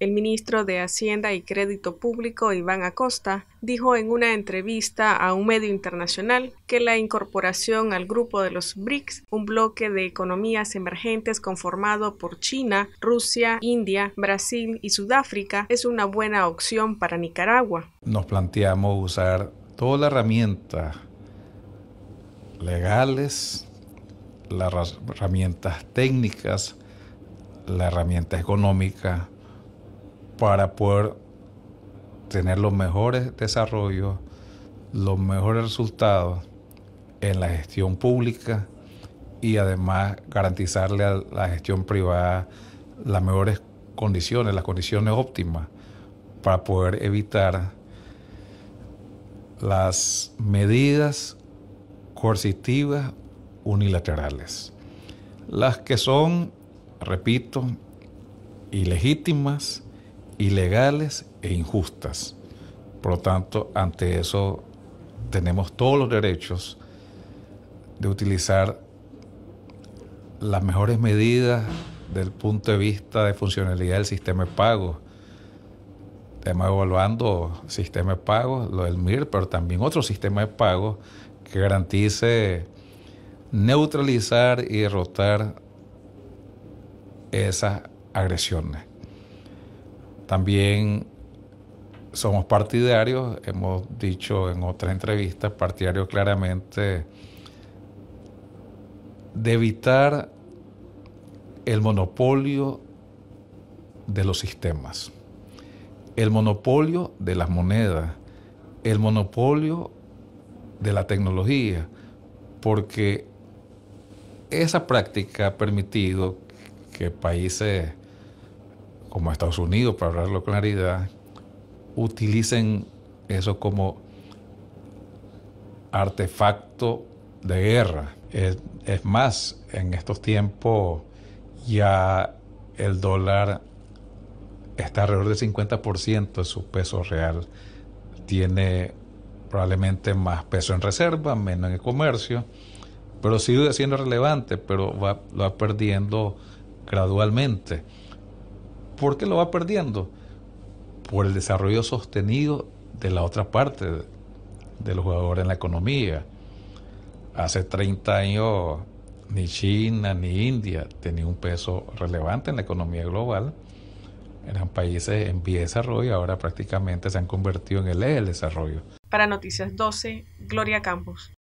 El ministro de Hacienda y Crédito Público, Iván Acosta, dijo en una entrevista a un medio internacional que la incorporación al grupo de los BRICS, un bloque de economías emergentes conformado por China, Rusia, India, Brasil y Sudáfrica, es una buena opción para Nicaragua. Nos planteamos usar todas las herramientas legales, las herramientas técnicas, la herramienta económica, para poder tener los mejores desarrollos, los mejores resultados en la gestión pública y además garantizarle a la gestión privada las mejores condiciones, las condiciones óptimas para poder evitar las medidas coercitivas unilaterales, las que son, repito, ilegítimas ilegales e injustas. Por lo tanto, ante eso tenemos todos los derechos de utilizar las mejores medidas ...del punto de vista de funcionalidad del sistema de pago... Estamos evaluando sistema de pagos, lo del MIR, pero también otro sistema de pago... que garantice neutralizar y derrotar esas agresiones. También somos partidarios, hemos dicho en otras entrevistas, partidarios claramente de evitar el monopolio de los sistemas, el monopolio de las monedas, el monopolio de la tecnología, porque esa práctica ha permitido que países como Estados Unidos, para hablarlo con claridad, utilicen eso como artefacto de guerra. Es, más, en estos tiempos ya el dólar está alrededor del 50% de su peso real. Tiene probablemente más peso en reserva, menos en el comercio, pero sigue siendo relevante, pero va perdiendo gradualmente. ¿Por qué lo va perdiendo? Por el desarrollo sostenido de la otra parte de los jugadores en la economía. Hace 30 años ni China ni India tenían un peso relevante en la economía global. Eran países en vía de desarrollo, ahora prácticamente se han convertido en el eje del desarrollo. Para Noticias 12, Gloria Campos.